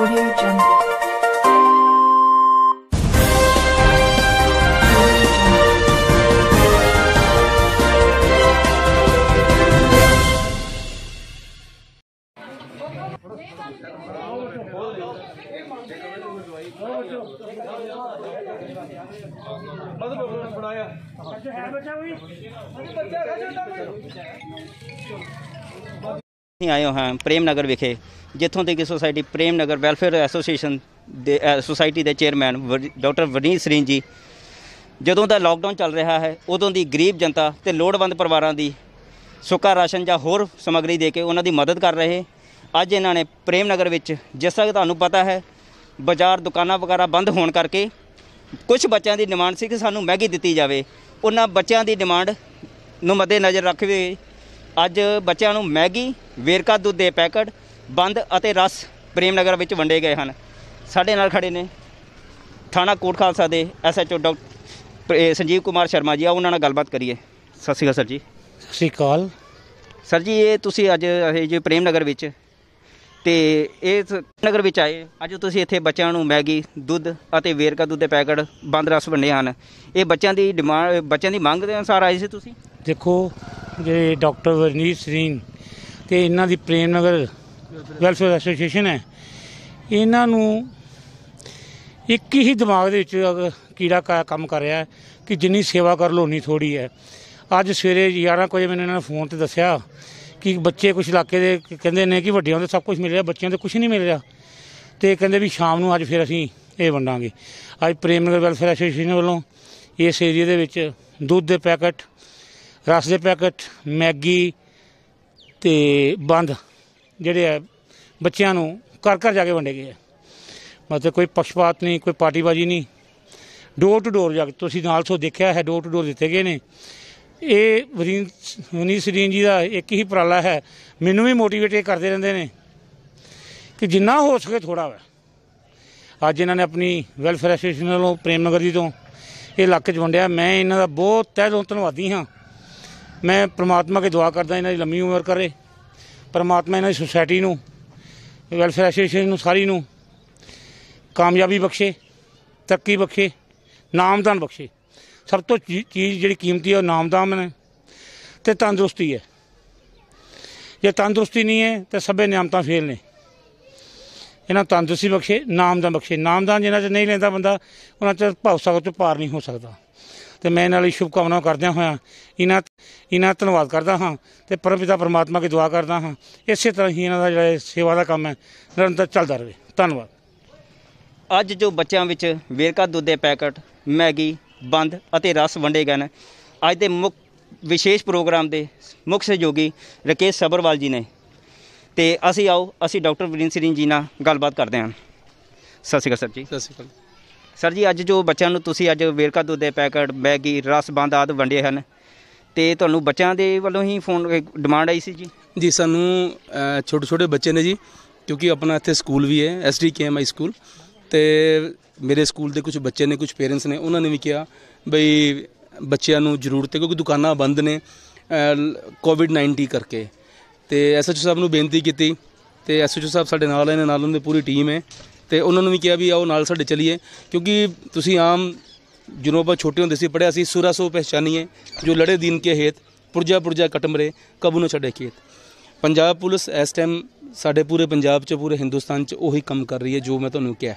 Audio Jungle. बनाया अच्छा है बच्चा कोई बच्चा ਅਸੀਂ ਆਏ ਹਾਂ ਪ੍ਰੇਮ ਨਗਰ ਵਿਖੇ ਜਿੱਥੋਂ ਦੀ ਕਿ society Prem Nagar welfare association ਦੇ ਸੋਸਾਇਟੀ ਦੇ ਚੇਅਰਮੈਨ ਡਾਕਟਰ ਵਨੀਤ ਸਰੀਨ ਜੀ ਜਦੋਂ ਦਾ ਲਾਕਡਾਊਨ ਚੱਲ ਰਿਹਾ ਹੈ ਉਦੋਂ ਦੀ ਗਰੀਬ ਜਨਤਾ ਤੇ ਲੋੜਵੰਦ ਪਰਿਵਾਰਾਂ ਦੀ ਸੁੱਕਾ ਰਾਸ਼ਨ ਜਾਂ ਹੋਰ ਸਮਗਰੀ ਦੇ ਕੇ ਉਹਨਾਂ ਦੀ ਮਦਦ ਕਰ ਰਹੇ ਅੱਜ ਇਹਨਾਂ ਨੇ ਪ੍ਰੇਮ ਨਗਰ ਵਿੱਚ ਜਿਸ ਤਰ੍ਹਾਂ ਤੁਹਾਨੂੰ ਪਤਾ ਹੈ ਬਾਜ਼ਾਰ ਦੁਕਾਨਾਂ ਵਗੈਰਾ ਬੰਦ ਹੋਣ ਕਰਕੇ ਕੁਝ ਬੱਚਿਆਂ ਦੀ ਡਿਮਾਂਡ ਸੀ ਕਿ ਸਾਨੂੰ ਮੈਗੀ ਦਿੱਤੀ ਜਾਵੇ ਉਹਨਾਂ ਬੱਚਿਆਂ ਦੀ ਡਿਮਾਂਡ ਨੂੰ ਮੱਦੇ ਨਜ਼ਰ ਰੱਖਦੇ ਅੱਜ ਬੱਚਿਆਂ ਨੂੰ ਮੈਗੀ ਵੇਰਕਾ ਦੁੱਧ ਦੇ ਪੈਕਟ ਬੰਦ ਅਤੇ ਰਸ ਪ੍ਰੇਮ ਨਗਰ ਵਿੱਚ ਵੰਡੇ ਗਏ ਹਨ ਸਾਡੇ ਨਾਲ ਖੜੇ ਨੇ ਥਾਣਾ ਕੋਟ ਖਾਲਸਾ ਦੇ ਐਸਐਚਓ ਡਾਕਟਰ ਸੰਜੀਵ ਕੁਮਾਰ ਸ਼ਰਮਾ ਜੀ ਆ ਉਹਨਾਂ ਨਾਲ ਗੱਲਬਾਤ ਕਰੀਏ ਸਤਿ ਸ਼੍ਰੀ ਅਕਾਲ ਸਰ ਜੀ ਸਤਿ ਸ਼੍ਰੀ ਅਕਾਲ ਸਰ ਜੀ ਇਹ ਤੁਸੀਂ ਅੱਜ ਇਹ ਜੇ ਪ੍ਰੇਮ ਨਗਰ ਵਿੱਚ ਤੇ ਇਹ ਨਗਰ ਵਿੱਚ ਆਏ ਅੱਜ ਤੁਸੀਂ ਇੱਥੇ ਬੱਚਿਆਂ ਨੂੰ ਮੈਗੀ ਦੁੱਧ ਅਤੇ ਵੇਰਕਾ ਦੁੱਧ ਦੇ ਪੈਕਟ ਬੰਦ ਰਸ ਵੰਡੇ ਹਨ ਇਹ ਬੱਚਿਆਂ ਦੀ ਡਿਮਾਂਡ ਬੱਚਿਆਂ ਦੀ ਮੰਗ ਦੇ ਅਨਸਾਰ ਆਏ ਸੀ ਤੁਸੀਂ ਦੇਖੋ ਜਿਹੜੇ ਡਾਕਟਰ ਵਰਨੀਤ ਸਰੀਨ ਤੇ ਇਹਨਾਂ ਦੀ ਪ੍ਰੇਮ ਨਗਰ ਵੈਲਫੇਅਰ ਐਸੋਸੀਏਸ਼ਨ ਹੈ ਇਹਨਾਂ ਨੂੰ ਇੱਕ ਹੀ ਦਿਮਾਗ ਦੇ ਵਿੱਚ ਕੀੜਾ ਕਾ ਕੰਮ ਕਰ ਰਿਹਾ ਕਿ ਜਿੰਨੀ ਸੇਵਾ ਕਰ ਲੋ ਨਹੀਂ ਥੋੜੀ ਹੈ ਅੱਜ ਸਵੇਰੇ 11 ਵਜੇ ਮੈਨੂੰ ਇਹਨਾਂ ਨੇ ਫੋਨ ਤੇ ਦੱਸਿਆ ਕਿ ਬੱਚੇ ਕੁਝ ਇਲਾਕੇ ਦੇ ਕਹਿੰਦੇ ਨੇ ਕਿ ਵੱਡਿਆਂ ਦੇ ਸਭ ਕੁਝ ਮਿਲ ਰਿਹਾ ਬੱਚਿਆਂ ਦੇ ਕੁਝ ਨਹੀਂ ਮਿਲ ਰਿਹਾ ਤੇ ਕਹਿੰਦੇ ਵੀ ਸ਼ਾਮ ਨੂੰ ਅੱਜ ਫਿਰ ਅਸੀਂ ਇਹ ਵੰਡਾਂਗੇ ਅੱਜ ਪ੍ਰੇਮ ਨਗਰ ਵੈਲਫੇਅਰ ਐਸੋਸੀਏਸ਼ਨ ਵੱਲੋਂ ਇਸ ਏਰੀਆ ਦੇ ਵਿੱਚ ਦੁੱਧ ਦੇ ਪੈਕਟ ਰਸ ਦੇ ਪੈਕਟ ਮੈਗੀ ਤੇ ਬੰਦ ਜਿਹੜੇ ਆ ਬੱਚਿਆਂ ਨੂੰ ਘਰ ਘਰ ਜਾ ਕੇ ਵੰਡੇ ਗਏ ਆ ਮਤਲਬ ਕੋਈ ਪਕਸ਼ਪਾਤ ਨਹੀਂ ਕੋਈ ਪਾਰਟੀਬਾਜ਼ੀ ਨਹੀਂ ਡੋਰ ਟੂ ਡੋਰ ਜਾ ਕੇ ਤੁਸੀਂ ਨਾਲ ਸੋ ਦੇਖਿਆ ਹੈ ਡੋਰ ਟੂ ਡੋਰ ਦਿੱਤੇ ਗਏ ਨੇ ਇਹ ਵਰੀਨ ਹੁਨੀ ਸਰੀਨ ਜੀ ਦਾ ਇੱਕ ਹੀ ਪ੍ਰਾਲਾ ਹੈ ਮੈਨੂੰ ਵੀ ਮੋਟੀਵੇਟ ਕਰਦੇ ਰਹਿੰਦੇ ਨੇ ਕਿ ਜਿੰਨਾ ਹੋ ਸਕੇ ਥੋੜਾ ਵਾ ਅੱਜ ਇਹਨਾਂ ਨੇ ਆਪਣੀ ਵੈਲਫੇਅਰ ਐਸੋਸੀਏਸ਼ਨ ਨਾਲੋਂ ਪ੍ਰੇਮ ਨਗਰ ਜੀ ਤੋਂ ਇਹ ਇਲਾਕੇ 'ਚ ਵੰਡਿਆ ਮੈਂ ਇਹਨਾਂ ਦਾ ਬਹੁਤ ਤਹਿ ਦਿਲੋਂ ਧੰਨਵਾਦੀ ਹਾਂ ਮੈਂ ਪ੍ਰਮਾਤਮਾ ਕੇ ਦੁਆ ਕਰਦਾ ਇਹਨਾਂ ਦੀ ਲੰਮੀ ਉਮਰ ਕਰੇ ਪ੍ਰਮਾਤਮਾ ਇਹਨਾਂ ਦੀ ਸੁਸਾਇਟੀ ਨੂੰ ਵੈਲਫੇਅਰ ਐਸੋਸੀਏਸ਼ਨ ਨੂੰ ਸਾਰੀ ਨੂੰ ਕਾਮਯਾਬੀ ਬਖਸ਼ੇ ਤਰੱਕੀ ਬਖਸ਼ੇ ਨਾਮਦਾਨ ਬਖਸ਼ੇ ਸਭ ਤੋਂ ਚੀਜ਼ ਜਿਹੜੀ ਕੀਮਤੀ ਹੈ ਉਹ ਨਾਮਦਾਨ ਹੈ ਤੇ ਤੰਦਰੁਸਤੀ ਹੈ ਜੇ ਤੰਦਰੁਸਤੀ ਨਹੀਂ ਹੈ ਤੇ ਸਭੇ ਨਿਆਮਤਾਂ ਫੇਲ ਨੇ ਇਹਨਾਂ ਤੰਦਰੁਸਤੀ ਬਖਸ਼ੇ ਨਾਮਦਾਨ ਬਖਸ਼ੇ ਨਾਮਦਾਨ ਜਿਹਨਾਂ ਚ ਨਹੀਂ ਲੈਂਦਾ ਬੰਦਾ ਉਹਨਾਂ ਚ ਭੌਸਾ ਤੋਂ ਪਾਰ ਨਹੀਂ ਹੋ ਸਕਦਾ ਤੇ ਮੈਂ ਇਹਨਾਂ ਲਈ ਸ਼ੁਭ ਕਾਮਨਾਵਾਂ ਕਰਦਿਆਂ ਹੋਇਆਂ ਇਹਨਾਂ ਇਹਨਾਂ ਧੰਨਵਾਦ ਕਰਦਾ ਹਾਂ ਤੇ ਪਰਮਪਿਤਾ ਪਰਮਾਤਮਾ ਕੀ ਦੁਆ ਕਰਦਾ ਹਾਂ ਇਸੇ ਤਰ੍ਹਾਂ ਹੀ ਇਹਨਾਂ ਦਾ ਜਿਹੜਾ ਸੇਵਾ ਦਾ ਕੰਮ ਹੈ ਨਿਰੰਤਰ ਚੱਲਦਾ ਰਹੇ ਧੰਨਵਾਦ ਅੱਜ ਜੋ ਬੱਚਿਆਂ ਵਿੱਚ ਵੇਰਕਾ ਦੁੱਧ ਦੇ ਪੈਕਟ ਮੈਗੀ ਬੰਦ ਅਤੇ ਰਸ ਵੰਡੇ ਗਏ ਨੇ ਅੱਜ ਦੇ ਮੁੱਖ ਵਿਸ਼ੇਸ਼ ਪ੍ਰੋਗਰਾਮ ਦੇ ਮੁੱਖ ਸਹਿਯੋਗੀ ਰਕੇਸ਼ ਸਬਰਵਾਲ ਜੀ ਨੇ ਤੇ ਅਸੀਂ ਆਓ ਅਸੀਂ ਡਾਕਟਰ ਵਿਰਿੰਦ ਸਿੰਘ ਜੀ ਨਾਲ ਗੱਲਬਾਤ ਕਰਦੇ ਹਾਂ ਸਤਿ ਸ਼੍ਰੀ ਅਕਾਲ ਸਰ ਜੀ ਸਤਿ ਸ਼੍ਰੀ ਅਕਾਲ ਸਰ ਜੀ ਅੱਜ ਜੋ ਬੱਚਿਆਂ ਨੂੰ ਤੁਸੀਂ ਅੱਜ ਵੇਰਕਾ ਦੁੱਧ ਦੇ ਪੈਕਟ ਬੈਗੀ ਰਸ ਬੰਦ ਆਦ ਵੰਡੇ ਹਨ ਤੇ ਤੁਹਾਨੂੰ ਬੱਚਿਆਂ ਦੇ ਵੱਲੋਂ ਹੀ ਫੋਨ ਡਿਮਾਂਡ ਆਈ ਸੀ ਜੀ ਜੀ ਸਾਨੂੰ ਛੋਟੇ ਛੋਟੇ ਬੱਚੇ ਨੇ ਜੀ ਕਿਉਂਕਿ ਆਪਣਾ ਇੱਥੇ ਸਕੂਲ ਵੀ ਹੈ ਐਸਡੀ ਸਕੂਲ ਤੇ ਮੇਰੇ ਸਕੂਲ ਦੇ ਕੁਝ ਬੱਚੇ ਨੇ ਕੁਝ ਪੇਰੈਂਟਸ ਨੇ ਉਹਨਾਂ ਨੇ ਵੀ ਕਿਹਾ ਬਈ ਬੱਚਿਆਂ ਨੂੰ ਜ਼ਰੂਰਤ ਹੈ ਕਿਉਂਕਿ ਦੁਕਾਨਾਂ ਬੰਦ ਨੇ ਕੋਵਿਡ-19 ਕਰਕੇ ਤੇ ਐਸਐਚਓ ਸਾਹਿਬ ਨੂੰ ਬੇਨਤੀ ਕੀਤੀ ਤੇ ਐਸਐਚਓ ਸਾਹਿਬ ਸਾਡੇ ਨਾਲ ਨੇ ਨਾਲ ਉਹਨਾਂ ਦੀ ਪੂਰੀ ਟੀਮ ਹੈ ਤੇ ਉਹਨਾਂ ਨੂੰ ਵੀ ਕਿਹਾ ਵੀ ਆਓ ਨਾਲ ਸਾਡੇ ਚੱਲੀਏ ਕਿਉਂਕਿ ਤੁਸੀਂ ਆਮ ਜਦੋਂ ਆਪਾਂ ਛੋਟੇ ਹੁੰਦੇ ਸੀ ਪੜਿਆ ਸੀ ਸੁਰਾ ਸੋ ਪਹਿਚਾਨੀਏ ਜੋ ਲੜੇ ਦਿਨ ਕੇ ਹੇਤ ਪੁਰਜਾ ਪੁਰਜਾ ਕਟਮਰੇ ਕਬੂ ਨਾ ਛੱਡੇ ਕੀਤ ਪੰਜਾਬ ਪੁਲਿਸ ਇਸ ਟਾਈਮ ਸਾਡੇ ਪੂਰੇ ਪੰਜਾਬ 'ਚ ਪੂਰੇ ਹਿੰਦੁਸਤਾਨ 'ਚ ਉਹੀ ਕੰਮ ਕਰ ਰਹੀ ਹੈ ਜੋ ਮੈਂ ਤੁਹਾਨੂੰ ਕਿਹਾ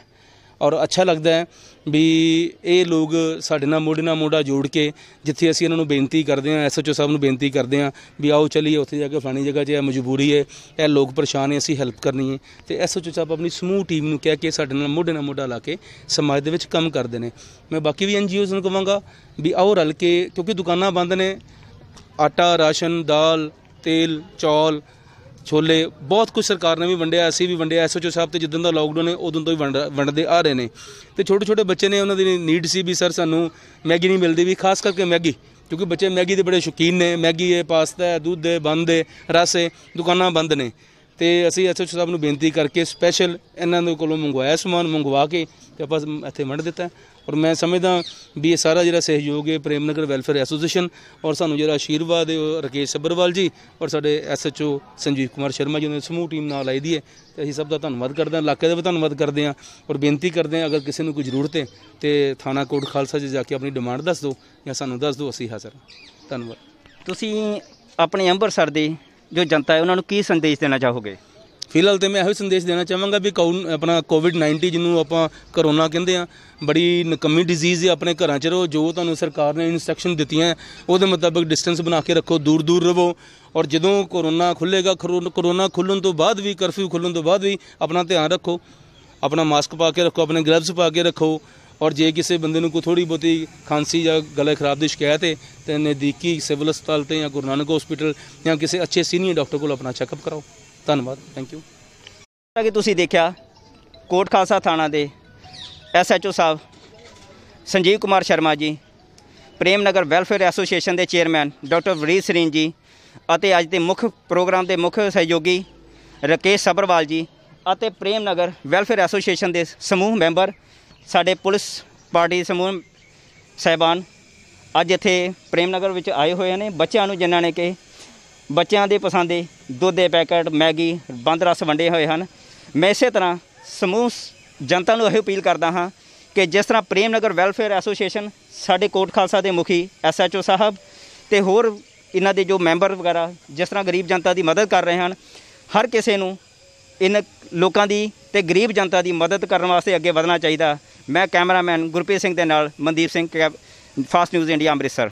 ਔਰ ਅੱਛਾ ਲੱਗਦਾ ਹੈ ਵੀ ਇਹ ਲੋਕ ਸਾਡੇ ਨਾਲ ਮੋੜੇ ਨਾਲ ਮੋੜਾ ਜੋੜ ਕੇ ਜਿੱਥੇ ਅਸੀਂ ਇਹਨਾਂ ਨੂੰ ਬੇਨਤੀ ਕਰਦੇ ਹਾਂ ਐਸਐਚਓ ਸਾਹਿਬ ਨੂੰ ਬੇਨਤੀ ਕਰਦੇ ਹਾਂ ਵੀ ਆਓ ਚਲੀਏ ਉੱਥੇ ਜਾ ਕੇ ਫਲਾਣੀ ਜਗ੍ਹਾ 'ਚ ਇਹ ਮਜਬੂਰੀ ਹੈ ਇਹ ਲੋਕ ਪਰੇਸ਼ਾਨ ਨੇ ਅਸੀਂ ਹੈਲਪ ਕਰਨੀ ਹੈ ਤੇ ਐਸਐਚਓ ਸਾਹਿਬ ਆਪਣੀ ਸਮੂਹ ਟੀਮ ਨੂੰ ਕਹਿ ਕੇ ਸਾਡੇ ਨਾਲ ਮੋੜੇ ਨਾਲ ਮੋੜਾ ਲਾ ਕੇ ਸਮਾਜ ਦੇ ਵਿੱਚ ਕੰਮ ਕਰਦੇ ਨੇ ਮੈਂ ਬਾਕੀ ਵੀ ਐਨਜੀਓਸ ਨੂੰ ਕਹਾਂਗਾ ਵੀ ਆਓ ਰਲ ਕੇ ਕਿਉਂਕਿ ਦੁਕਾਨਾਂ ਬੰਦ ਨੇ ਆਟਾ ਰਾਸ਼ਨ ਦਾਲ ਤੇਲ ਚੌਲ ਛੋਲੇ ਬਹੁਤ ਕੁਝ ਸਰਕਾਰ ਨੇ ਵੀ ਵੰਡਿਆ ਅਸੀਂ ਵੀ ਵੰਡਿਆ ਐਸਓਚਓ ਸਾਹਿਬ ਤੇ ਜਦੋਂ ਦਾ ਲਾਕਡਾਊਨ ਹੈ ਉਦੋਂ ਤੋਂ ਹੀ ਵੰਡ ਵੰਡਦੇ ਆ ਰਹੇ ਨੇ ਤੇ ਛੋਟੇ ਛੋਟੇ ਬੱਚੇ ਨੇ ਉਹਨਾਂ ਦੀ ਨੀਡ ਸੀ ਵੀ ਸਰ ਸਾਨੂੰ ਮੈਗੀ ਨਹੀਂ ਮਿਲਦੀ ਵੀ ਖਾਸ ਕਰਕੇ ਮੈਗੀ ਕਿਉਂਕਿ ਬੱਚੇ ਮੈਗੀ ਦੇ ਬੜੇ ਸ਼ੌਕੀਨ ਨੇ ਮੈਗੀ ਹੈ ਪਾਸਤਾ ਹੈ ਦੁੱਧ ਹੈ ਬੰਦ ਹੈ ਰਸ ਹੈ ਦੁਕਾਨਾਂ ਬੰਦ ਨੇ ਤੇ ਅਸੀਂ ਐਸਐਚਓ ਸਾਹਿਬ ਨੂੰ ਬੇਨਤੀ ਕਰਕੇ ਸਪੈਸ਼ਲ ਇਹਨਾਂ ਦੇ ਕੋਲੋਂ ਮੰਗਵਾਇਆ ਸਮਾਨ ਮੰਗਵਾ ਕੇ ਤੇ ਆਪਾਂ ਇੱਥੇ ਵੰਡ ਦਿੱਤਾ ਔਰ ਮੈਂ ਸਮਝਦਾ ਵੀ ਇਹ ਸਾਰਾ ਜਿਹੜਾ ਸਹਿਯੋਗ ਹੈ ਪ੍ਰੇਮਨਗਰ ਵੈਲਫੇਅਰ ਐਸੋਸੀਏਸ਼ਨ ਔਰ ਸਾਨੂੰ ਜਿਹੜਾ ਆਸ਼ੀਰਵਾਦ ਹੈ ਰਕੇਸ਼ ਸੱਬਰਵਾਲ ਜੀ ਔਰ ਸਾਡੇ ਐਸਐਚਓ ਸੰਜੀਵ ਕੁਮਾਰ ਸ਼ਰਮਾ ਜੀ ਨੇ ਸਮੂਹ ਟੀਮ ਨਾਲ ਆਈ ਦੀ ਹੈ ਤੇ ਅਸੀਂ ਸਭ ਦਾ ਧੰਨਵਾਦ ਕਰਦੇ ਹਾਂ ਇਲਾਕੇ ਦਾ ਵੀ ਧੰਨਵਾਦ ਕਰਦੇ ਹਾਂ ਔਰ ਬੇਨਤੀ ਕਰਦੇ ਹਾਂ ਅਗਰ ਕਿਸੇ ਨੂੰ ਕੋਈ ਜ਼ਰੂਰਤ ਹੈ ਤੇ ਥਾਣਾ ਕੋਟ ਖਾਲਸਾ 'ਚ ਜਾ ਕੇ ਆਪਣੀ ਡਿਮਾਂਡ ਦੱਸ ਦਿਓ ਜਾਂ ਸਾਨੂੰ ਦੱਸ ਦਿਓ ਅਸੀਂ ਹਾਜ਼ਰ ਹਾਂ ਧੰਨਵਾਦ ਤੁਸੀਂ ਆਪਣੇ ਅੰਮ੍ਰਿਤਸਰ ਦੇ ਜੋ ਜਨਤਾ ਹੈ ਉਹਨਾਂ ਨੂੰ ਕੀ ਸੰਦੇਸ਼ ਦੇਣਾ ਚਾਹੋਗੇ ਫਿਲਹਾਲ ਤੇ ਮੈਂ ਇਹੋ ਹੀ ਸੰਦੇਸ਼ ਦੇਣਾ ਚਾਹਾਂਗਾ ਵੀ ਕੌਣ ਆਪਣਾ ਕੋਵਿਡ-19 ਜਿਹਨੂੰ ਆਪਾਂ ਕਰੋਨਾ ਕਹਿੰਦੇ ਆ ਬੜੀ ਨਕਮੀ ਡਿਜ਼ੀਜ਼ ਹੈ ਆਪਣੇ ਘਰਾਂ 'ਚ ਰਹੋ ਜੋ ਤੁਹਾਨੂੰ ਸਰਕਾਰ ਨੇ ਇਨਸਟਰਕਸ਼ਨ ਦਿੱਤੀਆਂ ਉਹਦੇ ਮੁਤਾਬਕ ਡਿਸਟੈਂਸ ਬਣਾ ਕੇ ਰੱਖੋ ਦੂਰ ਦੂਰ ਰਹੋ ਔਰ ਜਦੋਂ ਕਰੋਨਾ ਖੁੱਲੇਗਾ ਕਰੋਨਾ ਖੁੱਲਣ ਤੋਂ ਬਾਅਦ ਵੀ ਕਰਫਿਊ ਖੁੱਲਣ ਤੋਂ ਬਾਅਦ ਵੀ ਆਪਣਾ ਧਿਆਨ ਰੱਖੋ ਆਪਣਾ ਮਾਸਕ ਪਾ ਕੇ ਰੱਖੋ ਆਪਣੇ ਗਲਵਸ ਪਾ ਕੇ ਰੱਖੋ ਔਰ ਜੇ ਕਿਸੇ ਬੰਦੇ ਨੂੰ ਕੋਈ ਥੋੜੀ ਬਹੁਤੀ ਖਾਂਸੀ ਜਾਂ ਗਲੇ ਖਰਾਬ ਦੀ ਸ਼ਿਕਾਇਤ ਹੈ ਤੇ ਨਜ਼ਦੀਕੀ ਸਿਵਲ ਹਸਪਤਾਲ ਤੇ ਜਾਂ ਗੁਰੂ ਨਾਨਕ ਹਸਪੀਟਲ ਜਾਂ ਕਿਸੇ ਅੱਛੇ ਸੀਨੀਅਰ ਡਾਕਟਰ ਕੋਲ ਆਪਣਾ ਚੈੱਕਅਪ ਕਰਾਓ ਧੰਨਵਾਦ ਥੈਂਕ ਯੂ ਕਿ ਤੁਸੀਂ ਦੇਖਿਆ ਕੋਟ ਖਾਲਸਾ ਥਾਣਾ ਦੇ ਐਸਐਚਓ ਸਾਹਿਬ ਸੰਜੀਵ ਕੁਮਾਰ ਸ਼ਰਮਾ ਜੀ ਪ੍ਰੇਮ ਨਗਰ ਵੈਲਫੇਅਰ ਐਸੋਸੀਏਸ਼ਨ ਦੇ ਚੇਅਰਮੈਨ ਡਾਕਟਰ ਵਰੀ ਸਰੀਨ ਜੀ ਅਤੇ ਅੱਜ ਦੇ ਮੁੱਖ ਪ੍ਰੋਗਰਾਮ ਦੇ ਮੁੱਖ ਸਹਿਯੋਗੀ ਰਕੇਸ਼ ਸਬਰਵਾਲ ਜੀ ਅਤੇ ਪ੍ਰੇਮ ਨਗਰ ਵੈਲਫੇਅਰ ਐਸੋਸੀਏਸ਼ਨ ਦੇ ਸਮੂਹ ਮੈਂਬਰ ਸਾਡੇ ਪੁਲਿਸ ਪਾਰਟੀ ਸਮੂਹ ਸਹਿਬਾਨ ਅੱਜ ਇੱਥੇ ਪ੍ਰੇਮ ਨਗਰ ਵਿੱਚ ਆਏ ਹੋਏ ਨੇ ਬੱਚਿਆਂ ਨੂੰ ਜਿਨ੍ਹਾਂ ਨੇ ਕਿ ਬੱਚਿਆਂ ਦੇ ਪਸੰਦੇ ਦੁੱਧ ਦੇ ਪੈਕਟ ਮੈਗੀ ਬੰਦ ਰਸ ਵੰਡੇ ਹੋਏ ਹਨ ਮੈਂ ਇਸੇ ਤਰ੍ਹਾਂ ਸਮੂਹ ਜਨਤਾ ਨੂੰ ਇਹ ਅਪੀਲ ਕਰਦਾ ਹਾਂ ਕਿ ਜਿਸ ਤਰ੍ਹਾਂ ਪ੍ਰੇਮ ਨਗਰ ਵੈਲਫੇਅਰ ਐਸੋਸੀਏਸ਼ਨ ਸਾਡੇ ਕੋਟ ਖਾਲਸਾ ਦੇ ਮੁਖੀ ਐਸਐਚਓ ਸਾਹਿਬ ਤੇ ਹੋਰ ਇਹਨਾਂ ਦੇ ਜੋ ਮੈਂਬਰ ਵਗੈਰਾ ਜਿਸ ਤਰ੍ਹਾਂ ਗਰੀਬ ਜਨਤਾ ਦੀ ਮਦਦ ਕਰ ਰਹੇ ਹਨ ਹਰ ਕਿਸੇ ਨੂੰ ਇਹਨਾਂ ਲੋਕਾਂ ਦੀ ਤੇ ਗਰੀਬ ਜਨਤਾ ਦੀ ਮਦਦ ਕਰਨ ਵਾਸਤੇ ਅੱਗੇ ਵਧਣਾ ਚਾਹੀਦਾ ਮੈਂ ਕੈਮਰਾਮੈਨ ਗੁਰਪ੍ਰੀਤ ਸਿੰਘ ਦੇ ਨਾਲ Mandeep Singh fast news India Amritsar